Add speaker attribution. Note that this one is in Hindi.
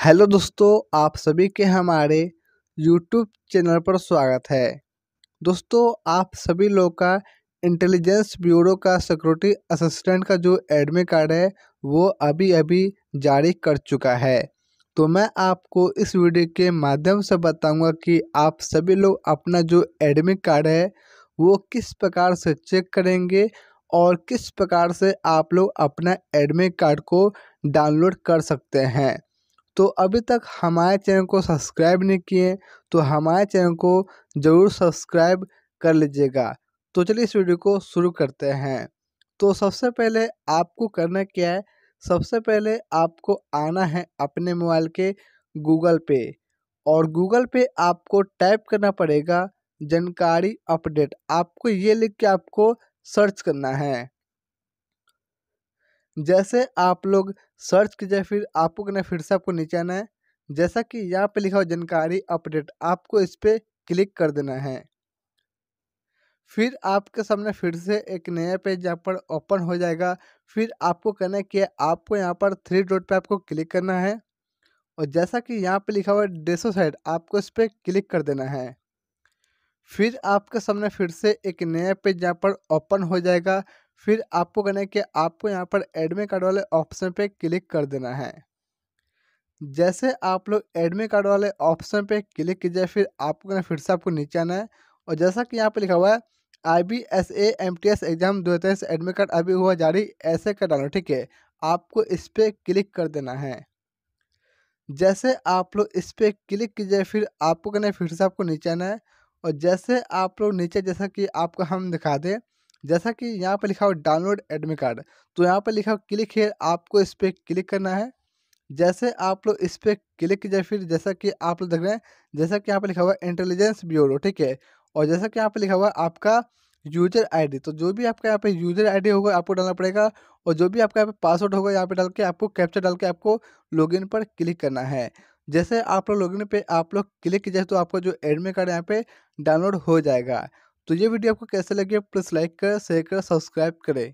Speaker 1: हेलो दोस्तों आप सभी के हमारे यूट्यूब चैनल पर स्वागत है दोस्तों आप सभी लोग का इंटेलिजेंस ब्यूरो का सिक्योरिटी असिस्टेंट का जो एडमिट कार्ड है वो अभी अभी जारी कर चुका है तो मैं आपको इस वीडियो के माध्यम से बताऊंगा कि आप सभी लोग अपना जो एडमिट कार्ड है वो किस प्रकार से चेक करेंगे और किस प्रकार से आप लोग अपना एडमिट कार्ड को डाउनलोड कर सकते हैं तो अभी तक हमारे चैनल को सब्सक्राइब नहीं किए तो हमारे चैनल को ज़रूर सब्सक्राइब कर लीजिएगा तो चलिए इस वीडियो को शुरू करते हैं तो सबसे पहले आपको करना क्या है सबसे पहले आपको आना है अपने मोबाइल के गूगल पे और गूगल पे आपको टाइप करना पड़ेगा जानकारी अपडेट आपको ये लिख के आपको सर्च करना है जैसे आप लोग सर्च कीजिए फिर आपको कहना फिर से आपको नीचे आना है जैसा कि यहाँ पे लिखा हो जानकारी अपडेट आपको इस पर क्लिक कर देना है फिर आपके सामने फिर से एक नया पेज यहाँ पर ओपन हो जाएगा फिर आपको कहना है कि आपको यहाँ पर थ्री डॉट पे आपको क्लिक करना है और जैसा कि यहाँ पे लिखा हुआ है डेसो साइड आपको इस पर क्लिक कर देना है फिर आपके सामने फिर से एक नया पेज यहाँ पर ओपन हो जाएगा फिर आपको करना है कि आपको यहाँ पर एडमिट कार्ड वाले ऑप्शन पे क्लिक कर देना है जैसे आप लोग एडमिट कार्ड वाले ऑप्शन पे क्लिक कीजिए फिर आपको करना फिर से आपको नीचे आना है और जैसा कि यहाँ पर लिखा हुआ है I B S A M T S exam दो हज़ार तेईस एडमिट कार्ड अभी हुआ जारी ऐसे कर डालो ठीक है आपको इस पर क्लिक कर देना है जैसे आप लोग इस पर क्लिक कीजिए फिर आपको करना है फिर से आपको नीचे आना है और जैसे आप लोग नीचे जैसा कि आपको हम दिखा दें जैसा कि यहाँ पर लिखा हो डाउनलोड एडमिट कार्ड तो यहाँ पर लिखा हो क्लिक है आपको इस पर क्लिक करना है जैसे आप लोग इस पर क्लिक कीजिए फिर जैसा कि आप लोग देख रहे हैं जैसा कि यहाँ पर लिखा हुआ है इंटेलिजेंस ब्यूरो ठीक है और जैसा कि यहाँ पर लिखा हुआ है आपका यूजर आईडी तो जो भी आपका यहाँ पे यूजर आईडी होगा आपको डालना पड़ेगा और जो भी आपका यहाँ पे पासवर्ड होगा यहाँ पे डाल के आपको कैप्चर डाल के आपको लॉगिन पर क्लिक करना है जैसे आप लोग लॉगिन पे आप लोग क्लिक कीजिए तो आपका जो एडमिट कार्ड यहाँ पे डाउनलोड हो जाएगा तो ये वीडियो आपको कैसे लगे प्लीज़ लाइक करें शेयर करें सब्सक्राइब करें